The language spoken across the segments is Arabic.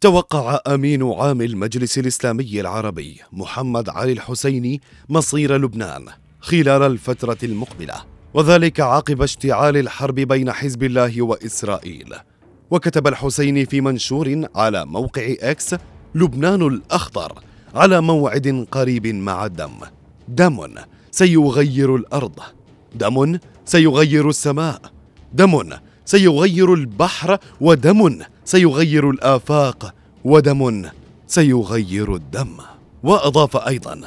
توقع أمين عام المجلس الإسلامي العربي محمد علي الحسيني مصير لبنان خلال الفترة المقبلة وذلك عقب اشتعال الحرب بين حزب الله وإسرائيل وكتب الحسيني في منشور على موقع إكس لبنان الأخضر على موعد قريب مع الدم دم سيغير الأرض دم سيغير السماء دم سيغير البحر ودم سيغير الآفاق ودم سيغير الدم وأضاف أيضا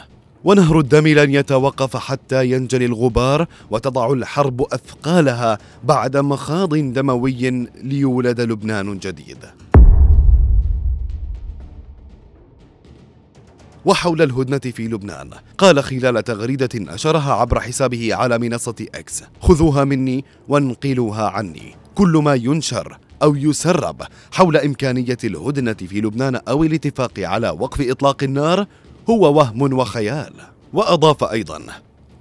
ونهر الدم لن يتوقف حتى ينجلي الغبار وتضع الحرب أثقالها بعد مخاض دموي ليولد لبنان جديد وحول الهدنة في لبنان قال خلال تغريدة أشرها عبر حسابه على منصة إكس خذوها مني وانقلوها عني كل ما ينشر أو يسرب حول إمكانية الهدنة في لبنان أو الاتفاق على وقف إطلاق النار هو وهم وخيال وأضاف أيضا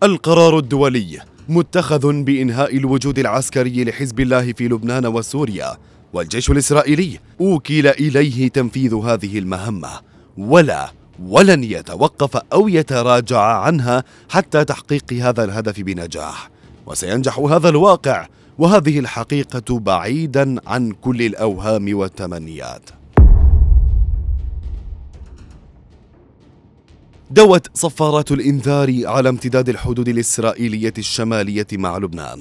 القرار الدولي متخذ بإنهاء الوجود العسكري لحزب الله في لبنان وسوريا والجيش الإسرائيلي أوكل إليه تنفيذ هذه المهمة ولا ولن يتوقف أو يتراجع عنها حتى تحقيق هذا الهدف بنجاح وسينجح هذا الواقع وهذه الحقيقة بعيدا عن كل الأوهام والتمنيات دوت صفارات الإنذار على امتداد الحدود الإسرائيلية الشمالية مع لبنان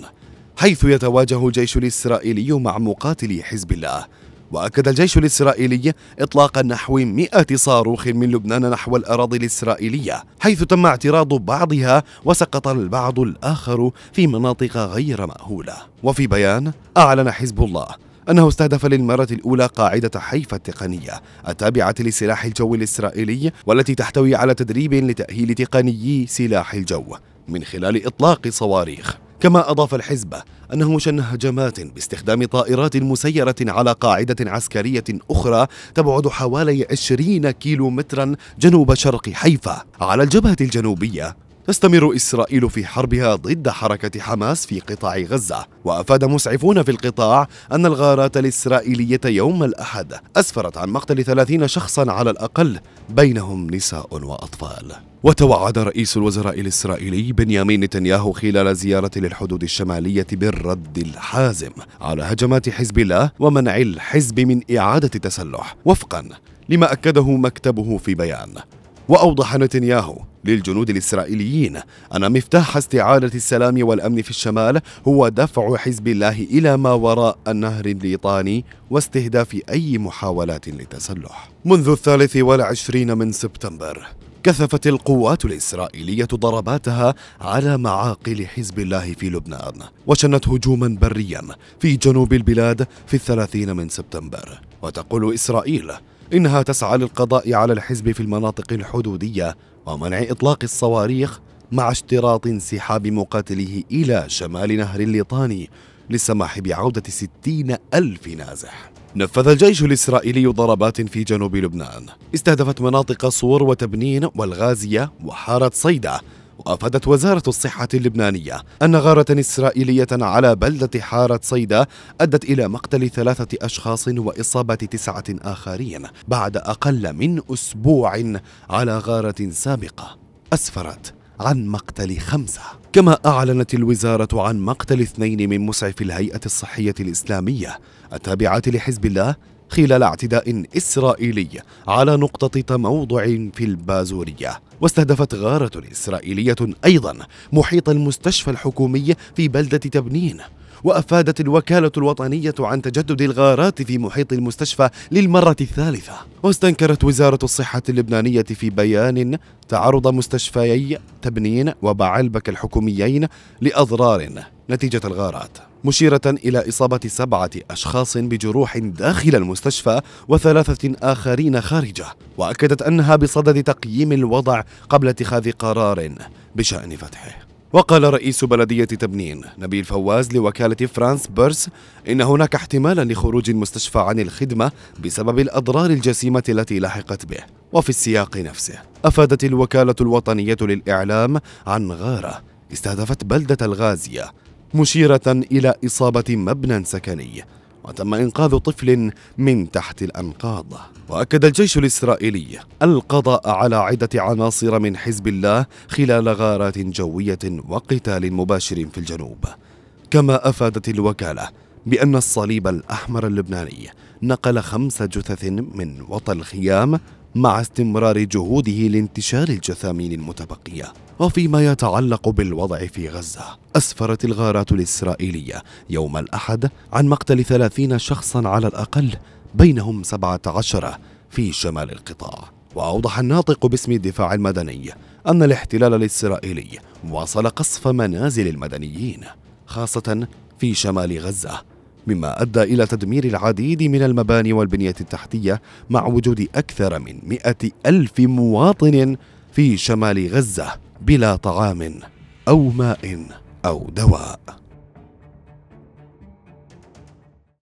حيث يتواجه الجيش الإسرائيلي مع مقاتلي حزب الله وأكد الجيش الإسرائيلي إطلاق نحو 100 صاروخ من لبنان نحو الأراضي الإسرائيلية حيث تم اعتراض بعضها وسقط البعض الآخر في مناطق غير مأهولة وفي بيان أعلن حزب الله أنه استهدف للمرة الأولى قاعدة حيفا التقنية التابعة لسلاح الجو الإسرائيلي والتي تحتوي على تدريب لتأهيل تقنيي سلاح الجو من خلال إطلاق صواريخ كما أضاف الحزب أنه شن هجمات باستخدام طائرات مسيرة على قاعدة عسكرية أخرى تبعد حوالي 20 كيلومترا جنوب شرق حيفا على الجبهة الجنوبية تستمر إسرائيل في حربها ضد حركة حماس في قطاع غزة وأفاد مسعفون في القطاع أن الغارات الإسرائيلية يوم الأحد أسفرت عن مقتل 30 شخصا على الأقل بينهم نساء وأطفال وتوعد رئيس الوزراء الإسرائيلي بنيامين نتنياهو خلال زيارة للحدود الشمالية بالرد الحازم على هجمات حزب الله ومنع الحزب من إعادة تسلح وفقا لما أكده مكتبه في بيان وأوضح نتنياهو للجنود الإسرائيليين أن مفتاح استعادة السلام والأمن في الشمال هو دفع حزب الله إلى ما وراء النهر الليطاني واستهداف أي محاولات للتسلح منذ الثالث والعشرين من سبتمبر كثفت القوات الإسرائيلية ضرباتها على معاقل حزب الله في لبنان وشنت هجوما بريا في جنوب البلاد في الثلاثين من سبتمبر وتقول إسرائيل إنها تسعى للقضاء على الحزب في المناطق الحدودية ومنع إطلاق الصواريخ مع اشتراط انسحاب مقاتله إلى شمال نهر الليطاني للسماح بعودة ستين ألف نازح نفذ الجيش الإسرائيلي ضربات في جنوب لبنان استهدفت مناطق صور وتبنين والغازية وحارة صيدا وأفادت وزارة الصحة اللبنانية أن غارة إسرائيلية على بلدة حارة صيدا أدت إلى مقتل ثلاثة أشخاص وإصابة تسعة آخرين بعد أقل من أسبوع على غارة سابقة أسفرت عن مقتل خمسة كما أعلنت الوزارة عن مقتل اثنين من مسعف الهيئة الصحية الإسلامية التابعة لحزب الله خلال اعتداء إسرائيلي على نقطة تموضع في البازورية واستهدفت غارة إسرائيلية أيضا محيط المستشفى الحكومي في بلدة تبنين وأفادت الوكالة الوطنية عن تجدد الغارات في محيط المستشفى للمرة الثالثة واستنكرت وزارة الصحة اللبنانية في بيان تعرض مستشفيي تبنين وبعلبك الحكوميين لأضرار نتيجة الغارات مشيرة إلى إصابة سبعة أشخاص بجروح داخل المستشفى وثلاثة آخرين خارجه وأكدت أنها بصدد تقييم الوضع قبل اتخاذ قرار بشأن فتحه وقال رئيس بلدية تبنين نبيل فواز لوكالة فرانس بيرس إن هناك احتمالا لخروج المستشفى عن الخدمة بسبب الأضرار الجسيمة التي لحقت به وفي السياق نفسه أفادت الوكالة الوطنية للإعلام عن غارة استهدفت بلدة الغازية مشيرة إلى إصابة مبنى سكني وتم إنقاذ طفل من تحت الأنقاض وأكد الجيش الإسرائيلي القضاء على عدة عناصر من حزب الله خلال غارات جوية وقتال مباشر في الجنوب كما أفادت الوكالة بأن الصليب الأحمر اللبناني نقل خمس جثث من وطى الخيام مع استمرار جهوده لانتشار الجثامين المتبقية وفيما يتعلق بالوضع في غزة أسفرت الغارات الإسرائيلية يوم الأحد عن مقتل 30 شخصا على الأقل بينهم 17 في شمال القطاع وأوضح الناطق باسم الدفاع المدني أن الاحتلال الإسرائيلي واصل قصف منازل المدنيين خاصة في شمال غزة مما أدى إلى تدمير العديد من المباني والبنية التحتية مع وجود أكثر من مئة ألف مواطن في شمال غزة بلا طعام أو ماء أو دواء